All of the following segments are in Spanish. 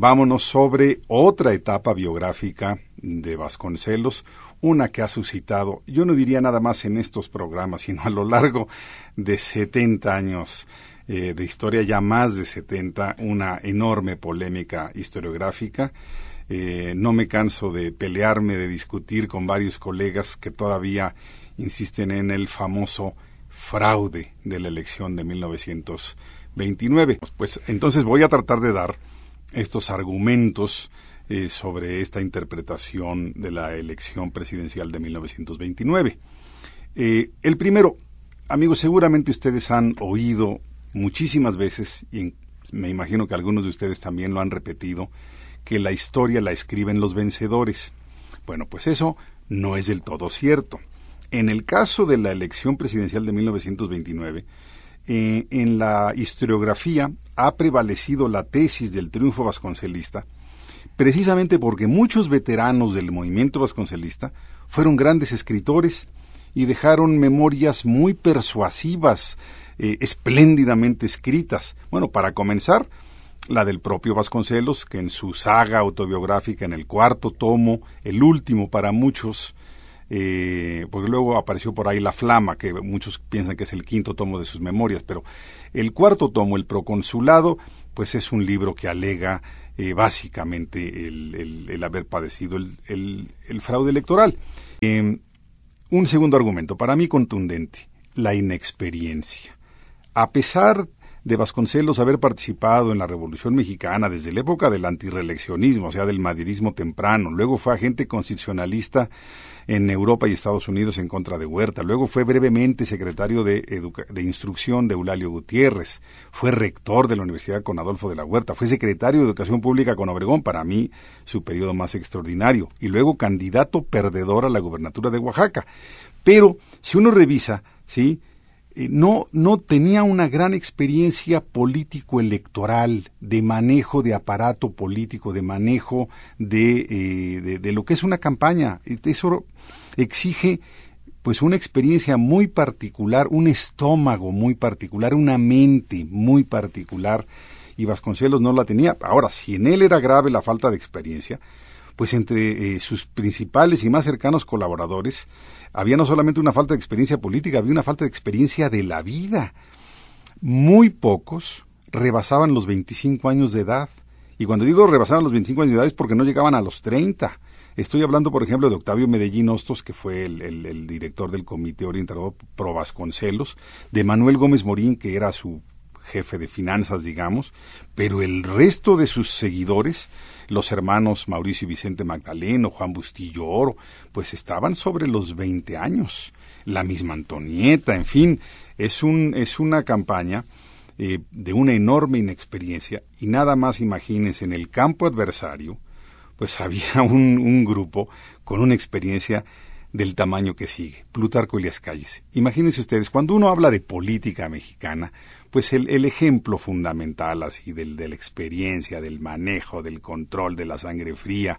Vámonos sobre otra etapa biográfica de Vasconcelos, una que ha suscitado, yo no diría nada más en estos programas, sino a lo largo de 70 años eh, de historia, ya más de 70, una enorme polémica historiográfica. Eh, no me canso de pelearme, de discutir con varios colegas que todavía insisten en el famoso fraude de la elección de 1929. Pues entonces voy a tratar de dar estos argumentos eh, sobre esta interpretación de la elección presidencial de 1929. Eh, el primero, amigos, seguramente ustedes han oído muchísimas veces, y me imagino que algunos de ustedes también lo han repetido, que la historia la escriben los vencedores. Bueno, pues eso no es del todo cierto. En el caso de la elección presidencial de 1929, eh, en la historiografía ha prevalecido la tesis del triunfo vasconcelista, precisamente porque muchos veteranos del movimiento vasconcelista fueron grandes escritores y dejaron memorias muy persuasivas, eh, espléndidamente escritas. Bueno, para comenzar, la del propio Vasconcelos, que en su saga autobiográfica, en el cuarto tomo, el último para muchos, eh, porque luego apareció por ahí La Flama, que muchos piensan que es el quinto tomo de sus memorias, pero el cuarto tomo, El Proconsulado, pues es un libro que alega eh, básicamente el, haber padecido el, fraude electoral. Em, un segundo argumento, para mí contundente, la inexperiencia. A pesar de Vasconcelos haber participado en la Revolución Mexicana desde la época del antireleccionismo, o sea, del maderismo temprano. Luego fue agente constitucionalista en Europa y Estados Unidos en contra de Huerta. Luego fue brevemente secretario de, de Instrucción de Eulalio Gutiérrez. Fue rector de la universidad con Adolfo de la Huerta. Fue secretario de Educación Pública con Obregón, para mí su periodo más extraordinario. Y luego candidato perdedor a la gubernatura de Oaxaca. Pero si uno revisa, ¿sí? Eh, no, no tenía una gran experiencia político-electoral, de manejo de aparato político, de manejo de, eh, de, lo que es una campaña. Eso exige pues una experiencia muy particular, un estómago muy particular, una mente muy particular, y Vasconcelos no la tenía. Ahora, si en él era grave la falta de experiencia, pues entre eh, sus principales y más cercanos colaboradores había no solamente una falta de experiencia política, había una falta de experiencia de la vida. Muy pocos rebasaban los 25 años de edad. Y cuando digo rebasaban los 25 años de edad es porque no llegaban a los 30. Estoy hablando, por ejemplo, de Octavio Medellín Hostos, que fue el, director del Comité Orientador Pro de Manuel Gómez Morín, que era su jefe de finanzas, digamos, pero el resto de sus seguidores, los hermanos Mauricio y Vicente Magdaleno, Juan Bustillo Oro, pues estaban sobre los 20 años, la misma Antonieta, en fin, es, un, es una campaña eh, de una enorme inexperiencia y nada más imagínense en el campo adversario, pues había un, un grupo con una experiencia del tamaño que sigue. Plutarco las Calles. Imagínense ustedes, cuando uno habla de política mexicana, pues el, el ejemplo fundamental así del, de la experiencia, del manejo, del control, de la sangre fría.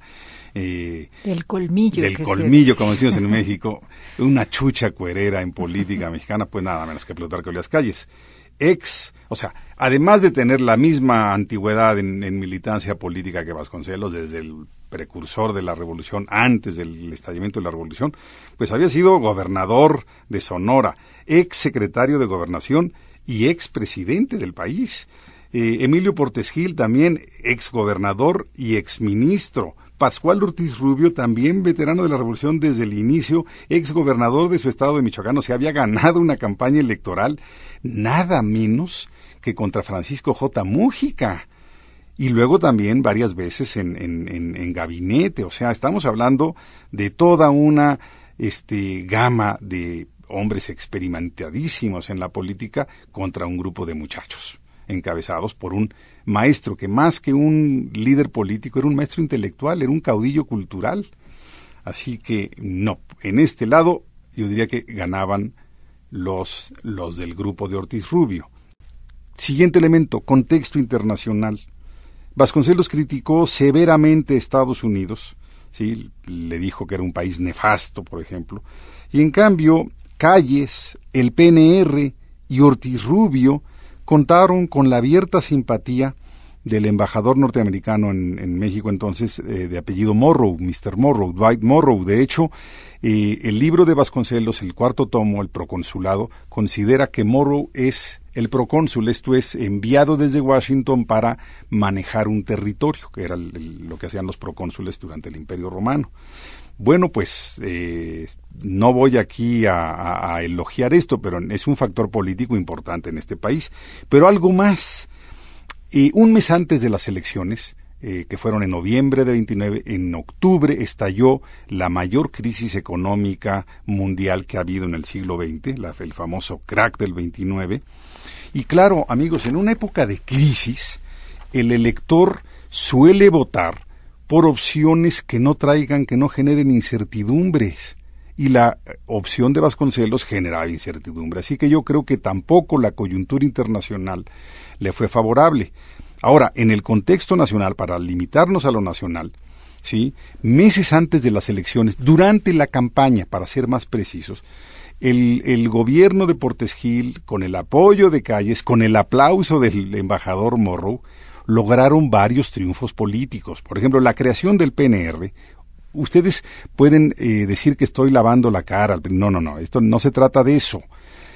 Eh, del colmillo. Del colmillo, como decimos en México. Una chucha cuerera en política mexicana, pues nada menos que Plutarco las Calles. Ex, o sea, además de tener la misma antigüedad en, en militancia política que Vasconcelos desde el precursor de la revolución, antes del estallamiento de la revolución, pues había sido gobernador de Sonora, ex secretario de gobernación y ex presidente del país. Eh, Emilio Portes Gil también ex gobernador y ex ministro. Pascual Ortiz Rubio, también veterano de la revolución desde el inicio, ex gobernador de su estado de Michoacán, o sea, había ganado una campaña electoral nada menos que contra Francisco J. Mújica y luego también varias veces en, en, gabinete. O sea, estamos hablando de toda una este, gama de hombres experimentadísimos en la política contra un grupo de muchachos, encabezados por un maestro que más que un líder político era un maestro intelectual, era un caudillo cultural. Así que no, en este lado yo diría que ganaban los, los del grupo de Ortiz Rubio. Siguiente elemento, contexto internacional. Vasconcelos criticó severamente a Estados Unidos, ¿sí? le dijo que era un país nefasto, por ejemplo, y en cambio Calles, el PNR y Ortiz Rubio contaron con la abierta simpatía del embajador norteamericano en, México entonces, eh, de apellido Morrow, Mr. Morrow, Dwight Morrow. De hecho, eh, el libro de Vasconcelos, el cuarto tomo, El Proconsulado, considera que Morrow es el procónsul, esto es, enviado desde Washington para manejar un territorio, que era lo que hacían los procónsules durante el Imperio Romano. Bueno, pues eh, no voy aquí a, elogiar esto, pero es un factor político importante en este país. Pero algo más, y un mes antes de las elecciones, eh, que fueron en noviembre de 29, en octubre estalló la mayor crisis económica mundial que ha habido en el siglo XX, el famoso crack del 29. Y claro, amigos, en una época de crisis, el elector suele votar por opciones que no traigan, que no generen incertidumbres y la opción de Vasconcelos generaba incertidumbre. Así que yo creo que tampoco la coyuntura internacional le fue favorable. Ahora, en el contexto nacional, para limitarnos a lo nacional, ¿sí? meses antes de las elecciones, durante la campaña, para ser más precisos, el, el, gobierno de Portes Gil, con el apoyo de Calles, con el aplauso del embajador Morrow, lograron varios triunfos políticos. Por ejemplo, la creación del PNR ustedes pueden eh, decir que estoy lavando la cara. No, no, no, esto no se trata de eso.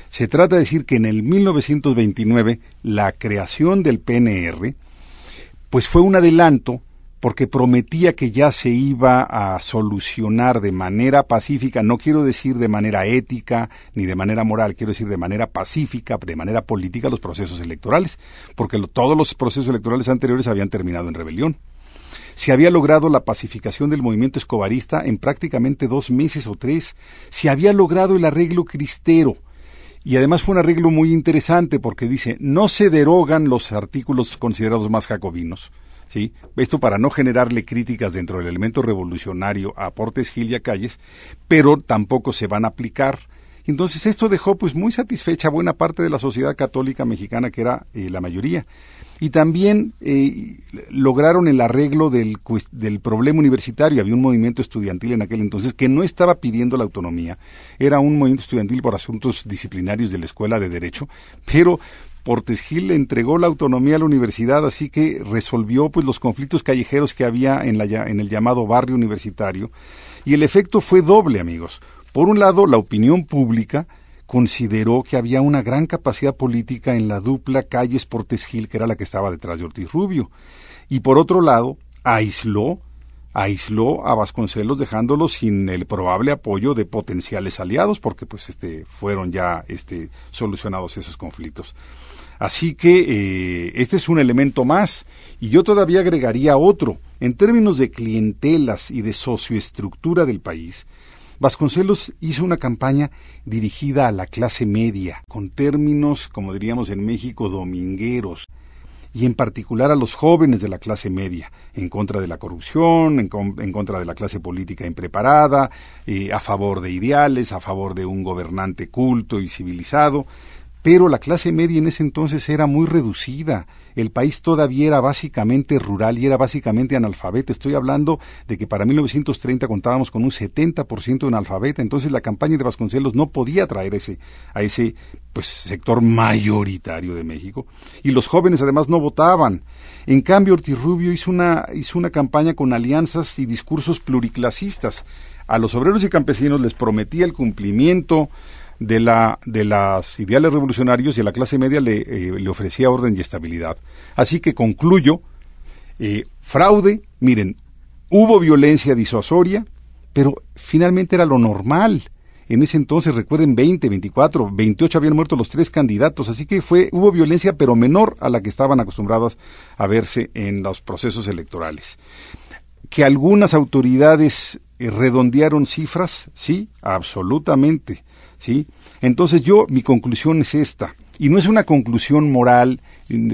Se trata de decir que en el 1929 la creación del PNR pues fue un adelanto porque prometía que ya se iba a solucionar de manera pacífica, no quiero decir de manera ética ni de manera moral, quiero decir de manera pacífica, de manera política los procesos electorales, porque todos los procesos electorales anteriores habían terminado en rebelión se había logrado la pacificación del movimiento escobarista en prácticamente dos meses o tres, se había logrado el arreglo cristero, y además fue un arreglo muy interesante porque dice, no se derogan los artículos considerados más jacobinos, ¿Sí? Esto para no generarle críticas dentro del elemento revolucionario a Portes Gil y a Calles, pero tampoco se van a aplicar. Entonces esto dejó pues muy satisfecha buena parte de la sociedad católica mexicana, que era eh, la mayoría. Y también eh, lograron el arreglo del, del problema universitario. Había un movimiento estudiantil en aquel entonces que no estaba pidiendo la autonomía. Era un movimiento estudiantil por asuntos disciplinarios de la Escuela de Derecho, pero Portes Gil le entregó la autonomía a la universidad, así que resolvió pues los conflictos callejeros que había en, la, en el llamado barrio universitario. Y el efecto fue doble, amigos. Por un lado, la opinión pública consideró que había una gran capacidad política en la dupla Calles Portes Gil, que era la que estaba detrás de Ortiz Rubio. Y por otro lado, aisló, aisló a Vasconcelos dejándolo sin el probable apoyo de potenciales aliados, porque pues este, fueron ya este, solucionados esos conflictos. Así que eh, este es un elemento más, y yo todavía agregaría otro. En términos de clientelas y de socioestructura del país, Vasconcelos hizo una campaña dirigida a la clase media, con términos, como diríamos en México, domingueros, y en particular a los jóvenes de la clase media, en contra de la corrupción, en, contra de la clase política impreparada, eh, a favor de ideales, a favor de un gobernante culto y civilizado, pero la clase media en ese entonces era muy reducida. El país todavía era básicamente rural y era básicamente analfabeta. Estoy hablando de que para 1930 contábamos con un 70% de analfabeta, entonces la campaña de Vasconcelos no podía atraer ese, a ese pues, sector mayoritario de México. Y los jóvenes además no votaban. En cambio, Ortiz Rubio hizo una, hizo una campaña con alianzas y discursos pluriclasistas. A los obreros y campesinos les prometía el cumplimiento de, la, de las ideales revolucionarios y a la clase media le, eh, le ofrecía orden y estabilidad. Así que concluyo, eh, fraude, miren, hubo violencia disuasoria, pero finalmente era lo normal. En ese entonces, recuerden, 20, 24, 28 habían muerto los tres candidatos, así que fue, hubo violencia, pero menor a la que estaban acostumbradas a verse en los procesos electorales. Que algunas autoridades eh, redondearon cifras, sí, absolutamente. ¿sí? Entonces yo, mi conclusión es esta, y no es una conclusión moral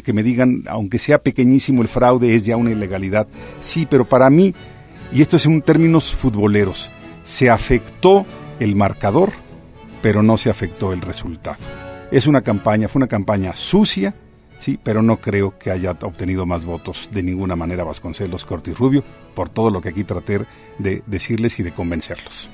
que me digan, aunque sea pequeñísimo el fraude, es ya una ilegalidad. Sí, pero para mí, y esto es en términos futboleros, se afectó el marcador, pero no se afectó el resultado. Es una campaña, fue una campaña sucia, sí, pero no creo que haya obtenido más votos de ninguna manera Vasconcelos Cortis Rubio, por todo lo que aquí traté de decirles y de convencerlos.